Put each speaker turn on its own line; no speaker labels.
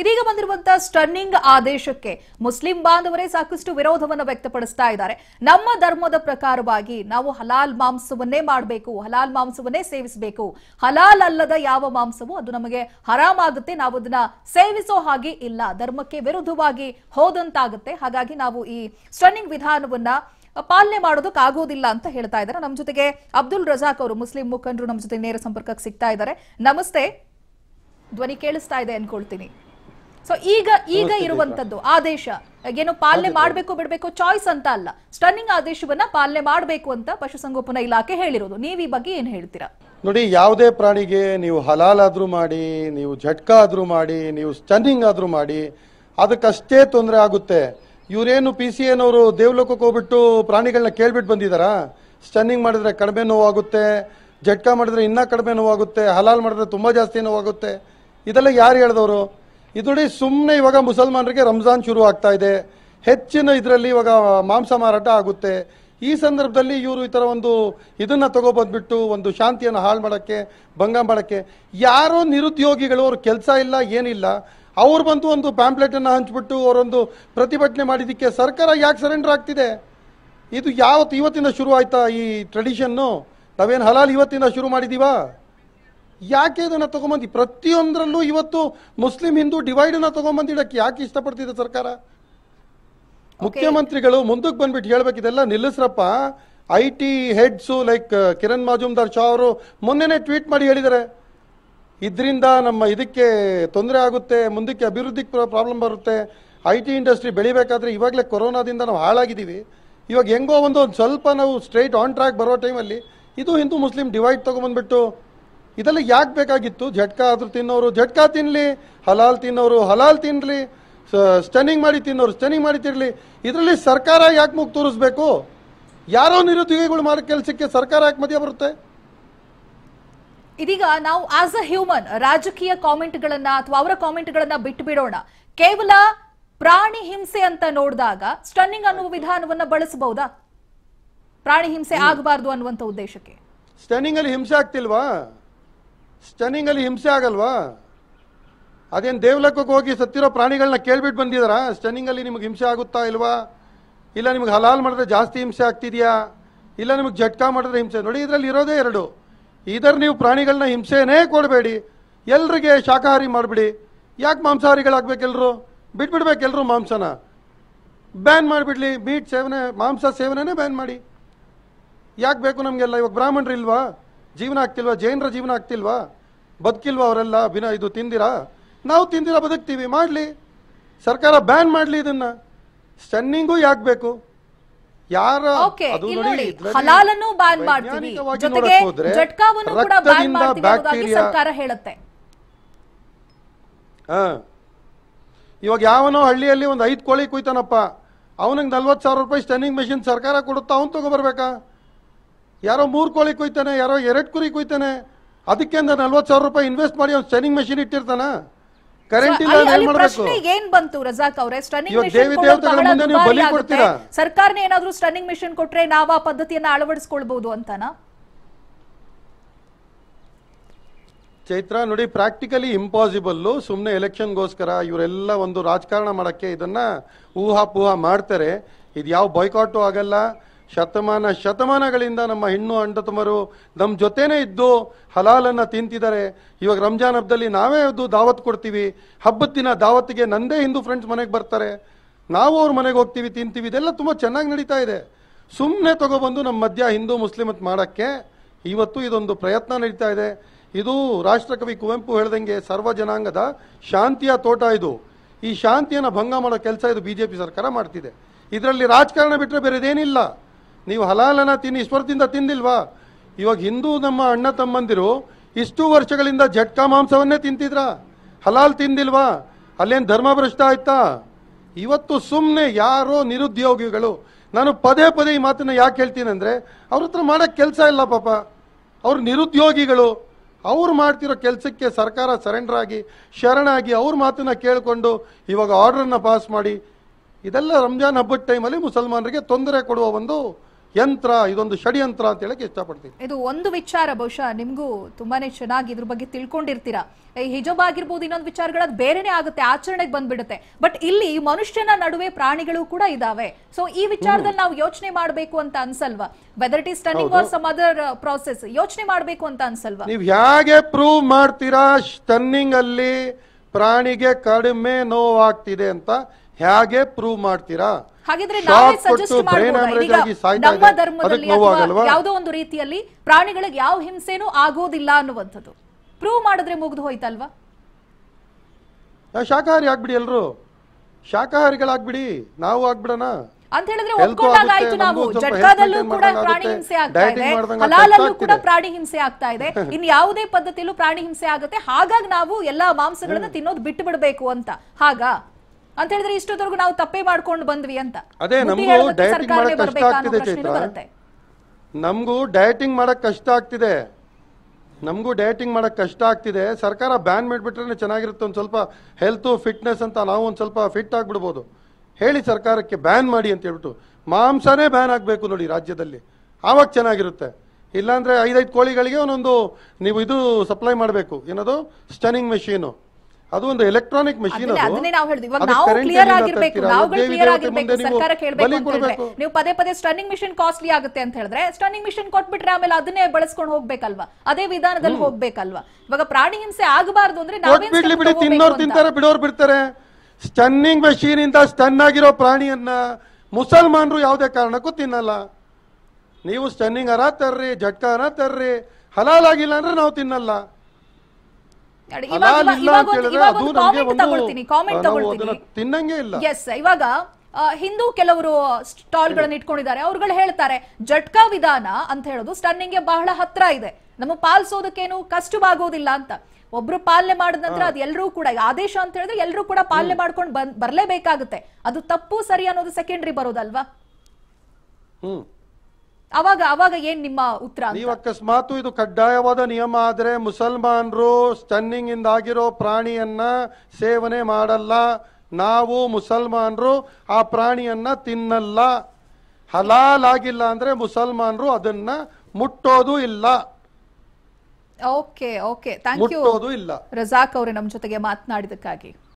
ಇದೀಗ ಬಂದಿರುವಂತಹ ಸ್ಟರ್ನಿಂಗ್ ಆದೇಶಕ್ಕೆ ಮುಸ್ಲಿಂ ಬಾಂಧವರೇ ಸಾಕಷ್ಟು ವಿರೋಧವನ್ನು ವ್ಯಕ್ತಪಡಿಸ್ತಾ ಇದ್ದಾರೆ ನಮ್ಮ ಧರ್ಮದ ಪ್ರಕಾರವಾಗಿ ನಾವು ಹಲಾಲ್ ಮಾಂಸವನ್ನೇ ಮಾಡಬೇಕು ಹಲಾಲ್ ಮಾಂಸವನ್ನೇ ಸೇವಿಸಬೇಕು ಹಲಾಲ್ ಅಲ್ಲದ ಯಾವ ಮಾಂಸವೂ ಅದು ನಮಗೆ ಹರಾಮ್ ಆಗುತ್ತೆ ನಾವು ಅದನ್ನ ಸೇವಿಸೋ ಹಾಗೆ ಇಲ್ಲ ಧರ್ಮಕ್ಕೆ ವಿರುದ್ಧವಾಗಿ ಹೋದಂತಾಗುತ್ತೆ ಹಾಗಾಗಿ ನಾವು ಈ ಸ್ಟರ್ನಿಂಗ್ ವಿಧಾನವನ್ನ ಪಾಲನೆ ಮಾಡೋದಕ್ಕೆ ಆಗೋದಿಲ್ಲ ಅಂತ ಹೇಳ್ತಾ ಇದ್ದಾರೆ ನಮ್ಮ ಜೊತೆಗೆ ಅಬ್ದುಲ್ ರಜಾಕ್ ಅವರು ಮುಸ್ಲಿಂ ಮುಖಂಡರು ನಮ್ಮ ಜೊತೆ ನೇರ ಸಂಪರ್ಕಕ್ಕೆ ಸಿಗ್ತಾ ಇದ್ದಾರೆ ನಮಸ್ತೆ ಧ್ವನಿ ಕೇಳಿಸ್ತಾ ಇದೆ ಅನ್ಕೊಳ್ತೀನಿ ಸೊ ಈಗ ಈಗ ಇರುವಂತದ್ದು ಆದೇಶ ಏನು ಪಾಲನೆ ಮಾಡಬೇಕು ಬಿಡಬೇಕು ಚಾಯ್ಸ್ ಅಂತ ಅಲ್ಲ ಸ್ಟನ್ನಿಂಗ್ ಆದೇಶವನ್ನ ಪಾಲನೆ ಮಾಡಬೇಕು ಅಂತ ಪಶುಸಂಗೋಪನಾ ಇಲಾಖೆ ಹೇಳಿರೋದು ನೀವು ಈ ಬಗ್ಗೆ ಏನು ಹೇಳ್ತೀರಾ
ನೋಡಿ ಯಾವುದೇ ಪ್ರಾಣಿಗೆ ನೀವು ಹಲಾಲ್ ಆದ್ರೂ ಮಾಡಿ ನೀವು ಝಟ್ಕಾ ಆದ್ರೂ ಮಾಡಿ ನೀವು ಸ್ಟನ್ನಿಂಗ್ ಆದ್ರೂ ಮಾಡಿ ಅದಕ್ಕಷ್ಟೇ ತೊಂದರೆ ಆಗುತ್ತೆ ಇವರೇನು ಪಿ ಸಿ ಎನವರು ದೇವ್ಲೋಕಕ್ಕೆ ಹೋಗ್ಬಿಟ್ಟು ಪ್ರಾಣಿಗಳನ್ನ ಕೇಳ್ಬಿಟ್ಟು ಬಂದಿದ್ದಾರಾ ಸ್ಟನ್ನಿಂಗ್ ಮಾಡಿದ್ರೆ ಕಡಿಮೆ ನೋವಾಗುತ್ತೆ ಜಟ್ಕಾ ಮಾಡಿದ್ರೆ ಇನ್ನೂ ಕಡಿಮೆ ನೋವಾಗುತ್ತೆ ಹಲಾಲ್ ಮಾಡಿದ್ರೆ ತುಂಬಾ ಜಾಸ್ತಿ ನೋವಾಗುತ್ತೆ ಇದೆಲ್ಲ ಯಾರು ಹೇಳಿದವರು ಇದು ಸುಮ್ಮನೆ ಇವಾಗ ಮುಸಲ್ಮಾನರಿಗೆ ರಂಜಾನ್ ಶುರು ಆಗ್ತಾ ಇದೆ ಹೆಚ್ಚಿನ ಇದರಲ್ಲಿ ಇವಾಗ ಮಾಂಸ ಮಾರಾಟ ಆಗುತ್ತೆ ಈ ಸಂದರ್ಭದಲ್ಲಿ ಇವರು ಈ ಥರ ಒಂದು ಇದನ್ನು ತಗೊಬಂದ್ಬಿಟ್ಟು ಒಂದು ಶಾಂತಿಯನ್ನು ಹಾಳು ಮಾಡೋಕ್ಕೆ ಭಂಗ ಮಾಡೋಕ್ಕೆ ಯಾರೋ ನಿರುದ್ಯೋಗಿಗಳು ಅವ್ರ ಕೆಲಸ ಇಲ್ಲ ಏನಿಲ್ಲ ಅವ್ರು ಬಂದು ಒಂದು ಪ್ಯಾಂಪ್ಲೆಟನ್ನು ಹಂಚ್ಬಿಟ್ಟು ಅವರೊಂದು ಪ್ರತಿಭಟನೆ ಮಾಡಿದ್ದಕ್ಕೆ ಸರ್ಕಾರ ಯಾಕೆ ಸರೆಂಡರ್ ಆಗ್ತಿದೆ ಇದು ಯಾವತ್ತು ಇವತ್ತಿಂದ ಶುರು ಆಯ್ತಾ ಈ ಟ್ರೆಡಿಷನ್ನು ನಾವೇನು ಹಲಾಲ್ ಇವತ್ತಿಂದ ಶುರು ಮಾಡಿದ್ದೀವಾ ಯಾಕೆ ಇದನ್ನು ತಗೊಂಬಂದಿ ಪ್ರತಿಯೊಂದರಲ್ಲೂ ಇವತ್ತು ಮುಸ್ಲಿಂ ಹಿಂದೂ ಡಿವೈಡನ್ನು ತೊಗೊಂಬಂದು ಇಡಕ್ಕೆ ಯಾಕೆ ಇಷ್ಟಪಡ್ತಿದೆ ಸರ್ಕಾರ ಮುಖ್ಯಮಂತ್ರಿಗಳು ಮುಂದಕ್ಕೆ ಬಂದ್ಬಿಟ್ಟು ಹೇಳ್ಬೇಕಿದೆಲ್ಲ ನಿಲ್ಲಿಸ್ರಪ್ಪ I T heads like Kiran Mazumdar Shaw ಅವರು ಮೊನ್ನೆನೇ ಟ್ವೀಟ್ ಮಾಡಿ ಹೇಳಿದ್ದಾರೆ ಇದರಿಂದ ನಮ್ಮ ಇದಕ್ಕೆ ತೊಂದರೆ ಆಗುತ್ತೆ ಮುಂದಕ್ಕೆ ಅಭಿವೃದ್ಧಿಗೆ ಪ್ರಾಬ್ಲಮ್ ಬರುತ್ತೆ ಐ ಟಿ ಇಂಡಸ್ಟ್ರಿ ಬೆಳಿಬೇಕಾದ್ರೆ ಇವಾಗಲೇ ಕೊರೋನಾದಿಂದ ನಾವು ಹಾಳಾಗಿದ್ದೀವಿ ಇವಾಗ ಹೆಂಗೋ ಒಂದು ಒಂದು ಸ್ವಲ್ಪ ನಾವು ಸ್ಟ್ರೈಟ್ ಆನ್ ಟ್ರ್ಯಾಕ್ ಬರೋ ಟೈಮಲ್ಲಿ ಇದು ಹಿಂದೂ ಮುಸ್ಲಿಂ ಡಿವೈಡ್ ತೊಗೊಂಬಂದ್ಬಿಟ್ಟು ಇದೆಲ್ಲ ಯಾಕೆ ಬೇಕಾಗಿತ್ತು ಝಟ್ಕ ಆದರೂ ತಿನ್ನೋರು ಝಟ್ಕಾ ತಿನ್ನಲಿ ಹಲಾಲ್ ತಿನ್ನೋರು ಹಲಾಲ್ ತಿನ್ನಲಿ ಸ್ಟನಿಂಗ್ ಮಾಡಿ ತಿನ್ನೋರು ಸ್ಟನಿಂಗ್ ಮಾಡಿ ತಿನ್ನಲಿ ಇದರಲ್ಲಿ ಸರ್ಕಾರ ಯಾಕೆ ಮುಗಿ ತೋರಿಸ್ಬೇಕು ಯಾರೋ ನಿರುದ್ಯೋಗಿಗಳು ಮಾಡೋ ಕೆಲಸಕ್ಕೆ ಸರ್ಕಾರ ಯಾಕೆ ಮಧ್ಯ ಬರುತ್ತೆ
ಇದೀಗ ನಾವು ಆಸ್ ಅ ಹ್ಯೂಮನ್ ರಾಜಕೀಯ ಕಾಮೆಂಟ್ಗಳನ್ನ ಅಥವಾ ಅವರ ಕಾಮೆಂಟ್ಗಳನ್ನ ಬಿಟ್ಟು ಬಿಡೋಣ ಕೇವಲ ಪ್ರಾಣಿ ಹಿಂಸೆ ಅಂತ ನೋಡಿದಾಗ ಸ್ಟನ್ನಿಂಗ್ ಅನ್ನುವ ವಿಧಾನವನ್ನ ಬಳಸಬಹುದಾ ಪ್ರಾಣಿ ಹಿಂಸೆ ಆಗಬಾರದು ಅನ್ನುವಂತ ಉದ್ದೇಶಕ್ಕೆ ಸ್ಟನ್ನಿಂಗ್ ಅಲ್ಲಿ ಹಿಂಸೆ
ಆಗ್ತಿಲ್ವಾ ಅಲ್ಲಿ ಹಿಂಸೆ ಆಗಲ್ವಾ ಅದೇನು ದೇವಲಕ್ಕಕ್ಕೆ ಹೋಗಿ ಸತ್ತಿರೋ ಪ್ರಾಣಿಗಳನ್ನ ಕೇಳ್ಬಿಟ್ಟು ಬಂದಿದ್ದಾರಾ ಅಲ್ಲಿ ನಿಮ್ಗೆ ಹಿಂಸೆ ಆಗುತ್ತಾ ಇಲ್ವಾ ಇಲ್ಲ ನಿಮಗೆ ಹಲಾಲ್ ಮಾಡಿದ್ರೆ ಜಾಸ್ತಿ ಹಿಂಸೆ ಆಗ್ತಿದೆಯಾ ಇಲ್ಲ ನಿಮಗೆ ಝಟ್ಕ ಮಾಡಿದ್ರೆ ಹಿಂಸೆ ನೋಡಿ ಇದರಲ್ಲಿ ಇರೋದೇ ಎರಡು ಇದರ ನೀವು ಪ್ರಾಣಿಗಳನ್ನ ಹಿಂಸೆನೇ ಕೊಡಬೇಡಿ ಎಲ್ರಿಗೆ ಶಾಖಾಹಾರಿ ಮಾಡಿಬಿಡಿ ಯಾಕೆ ಮಾಂಸಾಹಾರಿಗಳಾಗಬೇಕೆಲ್ಲರು ಬಿಟ್ಬಿಡ್ಬೇಕೆಲ್ಲರೂ ಮಾಂಸನ ಬ್ಯಾನ್ ಮಾಡಿಬಿಡ್ಲಿ ಮೀಟ್ ಸೇವನೆ ಮಾಂಸ ಸೇವನೆನೇ ಬ್ಯಾನ್ ಮಾಡಿ ಯಾಕೆ ಬೇಕು ನಮಗೆಲ್ಲ ಇವಾಗ ಬ್ರಾಹ್ಮಣರು ಇಲ್ವಾ ಜೀವನ ಆಗ್ತಿಲ್ವಾ ಜೈನರ ಜೀವನ ಆಗ್ತಿಲ್ವಾ ಬದುಕಿಲ್ವಾ ಅವರೆಲ್ಲ ಬಿನ ಇದು ತಿಂದಿರಾ ನಾವು ತಿಂದಿರ ಬದುಕ್ತೀವಿ ಮಾಡಲಿ ಸರ್ಕಾರ ಬ್ಯಾನ್ ಮಾಡಲಿ ಇದನ್ನ ಸ್ಟನ್ನಿಂಗು ಯಾಕೆ ಬೇಕು ಯಾರ ರಕ್ತದಿಂದ ಬ್ಯಾನ್ ಹೇಳುತ್ತೆ ಇವಾಗ ಯಾವನೋ ಹಳ್ಳಿಯಲ್ಲಿ ಒಂದು ಐದು ಕೋಳಿ ಕುಯ್ತಾನಪ್ಪ ಅವನಿಗೆ ನಲ್ವತ್ತು ಸಾವಿರ ರೂಪಾಯಿ ಸ್ಟನ್ನಿಂಗ್ ಮೆಷಿನ್ ಸರ್ಕಾರ ಕೊಡುತ್ತಾ ಅವ್ನು ತಗೋಬರ್ಬೇಕಾ ಯಾರೋ ಮೂರು ಕೋಳಿ ಕೊಯ್ತಾನೆ ಯಾರೋ ಎರಡು ಕುರಿ ಕೊಯ್ತಾನೆ ಅದಕ್ಕೆ ಅಂದ್ರೆ ನಲ್ವತ್ತು ಸಾವಿರ ರೂಪಾಯಿ ಇನ್ವೆಸ್ಟ್ ಮಾಡಿ ಅವ್ನು ಸ್ಟನಿಂಗ್ ಮೆಷಿನ್ ಇಟ್ಟಿರ್ತಾನ ಕರೆಂಟ್ ಇಲ್ಲ ಏನ್ ಮಾಡಬೇಕು
ಏನ್ ಬಂತು ರಜಾಕ್ ಅವರೇ ಸ್ಟನಿಂಗ್ ಮೆಷಿನ್ ಮುಂದೆ ನೀವು ಬಲಿ ಕೊಡ್ತೀರಾ ಸರ್ಕಾರನೇ ಏನಾದರೂ ಸ್ಟನಿಂಗ್ ಮೆಷಿನ್ ಕೊಟ್ರೆ ನಾವು ಆ ಪದ್ಧತಿಯನ್ನ ಅಳವಡಿಸಿಕೊಳ್ಳಬಹುದು ಅಂತಾನಾ
ಚೈತ್ರ ನೋಡಿ ಪ್ರಾಕ್ಟಿಕಲಿ ಇಂಪಾಸಿಬಲ್ಲು ಸುಮ್ಮನೆ ಎಲೆಕ್ಷನ್ಗೋಸ್ಕರ ಇವರೆಲ್ಲ ಒಂದು ರಾಜಕಾರಣ ಮಾಡೋಕ್ಕೆ ಇದನ್ನು ಊಹಾಪೂಹ ಮಾಡ್ತಾರೆ ಇದು ಯಾವ ಬಾಯ್ಕಾಟು ಆಗಲ್ಲ ಶತಮಾನ ಶತಮಾನಗಳಿಂದ ನಮ್ಮ ಹೆಣ್ಣು ಅಂಡತುಮರು ನಮ್ಮ ಜೊತೆನೇ ಇದ್ದು ಹಲಾಲನ್ನು ತಿಂತಿದ್ದಾರೆ ಇವಾಗ ರಂಜಾನ್ ಹಬ್ಬದಲ್ಲಿ ನಾವೇ ಅದು ದಾವತ್ ಕೊಡ್ತೀವಿ ಹಬ್ಬದ ದಿನ ದಾವತ್ತಿಗೆ ನಂದೇ ಹಿಂದೂ ಫ್ರೆಂಡ್ಸ್ ಮನೆಗೆ ಬರ್ತಾರೆ ನಾವು ಅವ್ರ ಮನೆಗೆ ಹೋಗ್ತೀವಿ ತಿಂತೀವಿ ಇದೆಲ್ಲ ತುಂಬ ಚೆನ್ನಾಗಿ ನಡೀತಾ ಇದೆ ಸುಮ್ಮನೆ ತಗೊಬಂದು ನಮ್ಮ ಮಧ್ಯ ಹಿಂದೂ ಮುಸ್ಲಿಮ್ ಅಂತ ಮಾಡೋಕ್ಕೆ ಇವತ್ತು ಇದೊಂದು ಪ್ರಯತ್ನ ನಡೀತಾ ಇದೆ ಇದು ರಾಷ್ಟ್ರಕವಿ ಕುವೆಂಪು ಹೇಳ್ದಂಗೆ ಸರ್ವ ಜನಾಂಗದ ಶಾಂತಿಯ ತೋಟ ಇದು ಈ ಶಾಂತಿಯನ್ನು ಭಂಗ ಮಾಡೋ ಕೆಲಸ ಇದು ಬಿ ಜೆ ಪಿ ಸರ್ಕಾರ ಮಾಡ್ತಿದೆ ಇದರಲ್ಲಿ ರಾಜಕಾರಣ ಬಿಟ್ಟರೆ ಬೇರೆದೇನಿಲ್ಲ ನೀವು ಹಲಾಲನ ತಿನ್ನಿ ಈಶ್ವರದಿಂದ ತಿಂದಿಲ್ವಾ ಇವಾಗ ಹಿಂದೂ ನಮ್ಮ ಅಣ್ಣ ತಮ್ಮಂದಿರು ಇಷ್ಟು ವರ್ಷಗಳಿಂದ ಜಟ್ಕಾ ಮಾಂಸವನ್ನೇ ತಿಂತಿದ್ರ ಹಲಾಲ್ ತಿಂದಿಲ್ವಾ ಅಲ್ಲೇನು ಧರ್ಮ ಭ್ರಷ್ಟ ಆಯ್ತಾ ಇವತ್ತು ಸುಮ್ಮನೆ ಯಾರೋ ನಿರುದ್ಯೋಗಿಗಳು ನಾನು ಪದೇ ಪದೇ ಈ ಮಾತನ್ನು ಯಾಕೆ ಹೇಳ್ತೀನಿ ಅಂದರೆ ಅವ್ರ ಹತ್ರ ಮಾಡೋಕ್ಕೆ ಕೆಲಸ ಇಲ್ಲ ಪಾಪ ಅವ್ರ ನಿರುದ್ಯೋಗಿಗಳು ಅವ್ರು ಮಾಡ್ತಿರೋ ಕೆಲಸಕ್ಕೆ ಸರ್ಕಾರ ಸರೆಂಡರ್ ಆಗಿ ಶರಣಾಗಿ ಅವ್ರ ಮಾತನ್ನು ಕೇಳಿಕೊಂಡು ಇವಾಗ ಆರ್ಡ್ರನ್ನ ಪಾಸ್ ಮಾಡಿ ಇದೆಲ್ಲ ರಂಜಾನ್ ಹಬ್ಬದ ಟೈಮಲ್ಲಿ ಮುಸಲ್ಮಾನರಿಗೆ ತೊಂದರೆ ಕೊಡುವ ಒಂದು ಯಂತ್ರ ಇದೊಂದು ಷಡ್ಯಂತ್ರ ಅಂತ ಹೇಳಕ್ಕೆ ಇಷ್ಟಪಡ್ತೀನಿ
ಇದು ಒಂದು ವಿಚಾರ ಬಹುಶಃ ನಿಮ್ಗೂ ತುಂಬಾನೇ ಚೆನ್ನಾಗಿ ಇದ್ರ ಬಗ್ಗೆ ತಿಳ್ಕೊಂಡಿರ್ತೀರಾ ಹಿಜಬ್ ಆಗಿರ್ಬೋದು ಇನ್ನೊಂದು ವಿಚಾರಗಳದ್ ಬೇರೆನೆ ಆಗುತ್ತೆ ಆಚರಣೆಗೆ ಬಂದ್ಬಿಡುತ್ತೆ ಬಟ್ ಇಲ್ಲಿ ಮನುಷ್ಯನ ನಡುವೆ ಪ್ರಾಣಿಗಳು ಕೂಡ ಇದಾವೆ ಸೊ ಈ ವಿಚಾರದಲ್ಲಿ ನಾವು ಯೋಚನೆ ಮಾಡಬೇಕು ಅಂತ ಅನ್ಸಲ್ವಾ whether it is turning or some other process ಯೋಚನೆ ಮಾಡಬೇಕು ಅಂತ ಅನ್ಸಲ್ವಾ ನೀವು
ಹೇಗೆ ಪ್ರೂವ್ ಮಾಡ್ತೀರಾ ಸ್ಟನ್ನಿಂಗ್ ಅಲ್ಲಿ ಪ್ರಾಣಿಗೆ ಕಡಿಮೆ ನೋವಾಗ್ತಿದೆ ಅಂತ ಹೇಗೆ ಪ್ರೂವ್ ಮಾಡ್ತೀರಾ
ಹಾಗಿದ್ರೆ ನಾವೇ ಸಜೆಸ್ಟ್ ಧರ್ಮದಲ್ಲಿ ಯಾವುದೋ ಒಂದು ರೀತಿಯಲ್ಲಿ ಪ್ರಾಣಿಗಳಿಗೆ ಯಾವ ಹಿಂಸೆನೂ ಆಗೋದಿಲ್ಲ ಅನ್ನುವಂಥದ್ದು ಪ್ರೂವ್ ಮಾಡಿದ್ರೆ ಮುಗ್ದು ಹೋಯ್ತಲ್ವಾ
ಶಾಕಾಹಾರಿ ಆಗ್ಬಿಡಿ ಎಲ್ರು ಶಾಖಾಹಾರಿಗಳಾಗ್ಬಿಡಿ ನಾವು ಆಗ್ಬಿಡಣ
ಅಂತ ಹೇಳಿದ್ರೆ ಒಪ್ಕೊಂಡಾಗ ಆಯ್ತು ನಾವು ಜಟ್ಕಾದಲ್ಲೂ ಕೂಡ ಪ್ರಾಣಿ ಹಿಂಸೆ ಆಗ್ತಾ ಇದೆ ಹಲಾಲಲ್ಲೂ ಕೂಡ ಪ್ರಾಣಿ ಹಿಂಸೆ ಆಗ್ತಾ ಇದೆ ಇನ್ ಯಾವುದೇ ಪದ್ಧತಿಯಲ್ಲೂ ಪ್ರಾಣಿ ಹಿಂಸೆ ಆಗುತ್ತೆ ಹಾಗಾಗಿ ನಾವು ಎಲ್ಲಾ ಮಾಂಸಗಳನ್ನ ತಿನ್ನೋದು ಬಿಟ್ಟು ಬಿಡಬೇಕು ಅಂತ ಹಾಗಾ ಅಂತ ಹೇಳಿದ್ರೆ ಇಷ್ಟೊತ್ತರೆಗೂ ನಾವು ತಪ್ಪೇ ಮಾಡ್ಕೊಂಡು ಬಂದ್ವಿ ಅಂತ
ಅದೇ ನಮಗೂ ಡಯಟಿಂಗ್ ಮಾಡಕ್ ಕಷ್ಟ ಆಗ್ತಿದೆ ಚೈತ್ರ ನಮಗೂ ಡಯಟಿಂಗ್ ಮಾಡಕ್ ಕಷ್ಟ ಆಗ್ತಿದೆ ನಮಗೂ ಡಯಟಿಂಗ್ ಕಷ್ಟ ಆಗ್ತಿದೆ ಸರ್ಕಾರ ಬ್ಯಾನ್ ಮಾಡಿಬಿಟ್ರೆ ಚೆನ್ನಾಗಿರುತ್ತೆ ಒಂದು ಸ್ವಲ್ಪ ಹೆಲ್ತು ಫಿಟ್ನೆಸ್ ಅಂತ ನಾವು ಒಂದು ಸ್ವಲ್ಪ ಫಿಟ್ ಆಗಿಬಿಡ್ಬೋದು ಹೇಳಿ ಸರ್ಕಾರಕ್ಕೆ ಬ್ಯಾನ್ ಮಾಡಿ ಅಂತ ಹೇಳ್ಬಿಟ್ಟು ಮಾಂಸನೇ ಬ್ಯಾನ್ ಆಗಬೇಕು ನೋಡಿ ರಾಜ್ಯದಲ್ಲಿ ಆವಾಗ ಚೆನ್ನಾಗಿರುತ್ತೆ ಇಲ್ಲಾಂದರೆ ಐದೈದು ಕೋಳಿಗಳಿಗೆ ಒಂದೊಂದು ನೀವು ಇದು ಸಪ್ಲೈ ಮಾಡಬೇಕು ಏನದು ಸ್ಟನಿಂಗ್ ಮೆಷೀನು ಅದು ಒಂದು ಎಲೆಕ್ಟ್ರಾನಿಕ್ ಮೆಷಿನ್ ಅದನ್ನೇ
ನಾವು ಹೇಳಿದ್ವಿ ಇವಾಗ ನಾವು ಕ್ಲಿಯರ್ ಆಗಿರ್ಬೇಕು ನಾವುಗಳು ಕ್ಲಿಯರ್ ಆಗಿರ್ಬೇಕು ಸರ್ಕಾರ ಕೇಳಬೇಕು ಅಂತ ಹೇಳಿದ್ರೆ ನೀವು ಪದೇ ಪದೇ ಸ್ಟನ್ನಿಂಗ್ ಮಿಷಿನ್ ಕಾಸ್ಟ್ಲಿ ಆಗುತ್ತೆ ಅಂತ ಹೇಳಿದ್ರೆ ಸ್ಟನ್ನಿಂಗ್ ಮಿಷಿನ್ ಕೊಟ್ಬಿಟ್ರೆ ಆಮೇಲೆ ಅದನ್ನೇ ಬಳಸ್ಕೊಂಡು ಹೋಗ್ಬೇಕಲ್ವಾ ಅದೇ ವಿಧಾನದಲ್ಲಿ ಹೋಗ್ಬೇಕಲ್ವಾ ಇವಾಗ ಪ್ರಾಣಿ ಹಿಂಸೆ ಆಗಬಾರದು ಅಂದ್ರೆ ಬಿಡಿ ತಿನ್ನೋರು ತಿಂತಾರೆ
ಬಿಡೋರು ಬಿಡ್ತಾರೆ ಸ್ಟನ್ನಿಂಗ್ ಮೆಷಿನ್ ಇಂದ ಸ್ಟನ್ ಆಗಿರೋ ಪ್ರಾಣಿಯನ್ನ ಮುಸಲ್ಮಾನರು ಯಾವುದೇ ಕಾರಣಕ್ಕೂ ತಿನ್ನಲ್ಲ ನೀವು ಸ್ಟನ್ನಿಂಗ್ ಅರ ತರ್ರಿ ಜಟ್ಕ ಅರ ತರ್ರಿ ಹಲಾಲ್ ಆಗಿಲ್ಲ ಅಂದ್ರೆ ನಾವು ತಿನ್ನಲ್ಲ ಎಸ್
ಇವಾಗ ಹಿಂದೂ ಕೆಲವರು ಸ್ಟಾಲ್ ಗಳನ್ನ ಇಟ್ಕೊಂಡಿದ್ದಾರೆ ಅವ್ರುಗಳು ಹೇಳ್ತಾರೆ ಜಟ್ಕಾ ವಿಧಾನ ಅಂತ ಹೇಳೋದು ಸ್ಟನ್ನಿಂಗ್ ಗೆ ಬಹಳ ಹತ್ರ ಇದೆ ನಮ್ಮ ಪಾಲಿಸೋದಕ್ಕೇನು ಕಷ್ಟವಾಗೋದಿಲ್ಲ ಅಂತ ಒಬ್ರು ಪಾಲನೆ ಮಾಡಿದ ನಂತರ ಅದ್ ಎಲ್ಲರೂ ಕೂಡ ಆದೇಶ ಅಂತ ಹೇಳಿದ್ರೆ ಎಲ್ಲರೂ ಕೂಡ ಪಾಲನೆ ಮಾಡ್ಕೊಂಡು ಬರ್ಲೇಬೇಕಾಗುತ್ತೆ ಅದು ತಪ್ಪು ಸರಿ ಅನ್ನೋದು ಸೆಕೆಂಡ್ರಿ ಬರೋದಲ್ವಾ ಹ್ಮ್ ಅವಾಗ ಅವಾಗ ಏನ್ ನಿಮ್ಮ ಉತ್ತರ ನೀವು
ಅಕಸ್ಮಾತ್ ಇದು ಕಡ್ಡಾಯವಾದ ನಿಯಮ ಆದರೆ ಮುಸಲ್ಮಾನರು ಸ್ಟನ್ನಿಂಗ್ ಇಂದ ಆಗಿರೋ ಪ್ರಾಣಿಯನ್ನ ಸೇವನೆ ಮಾಡಲ್ಲ ನಾವು ಮುಸಲ್ಮಾನರು ಆ ಪ್ರಾಣಿಯನ್ನ ತಿನ್ನಲ್ಲ ಹಲಾಲ್ ಆಗಿಲ್ಲ ಅಂದ್ರೆ ಮುಸಲ್ಮಾನರು ಅದನ್ನ ಮುಟ್ಟೋದು ಇಲ್ಲ
ಓಕೆ ಓಕೆ ಥ್ಯಾಂಕ್ ಯು ಮುಟ್ಟೋದು ಇಲ್ಲ ರಜಾಕ್ ಅವರೇ ನಮ್ಮ ಜೊತೆಗೆ ಮಾತನಾಡಿದಕ್ಕಾಗಿ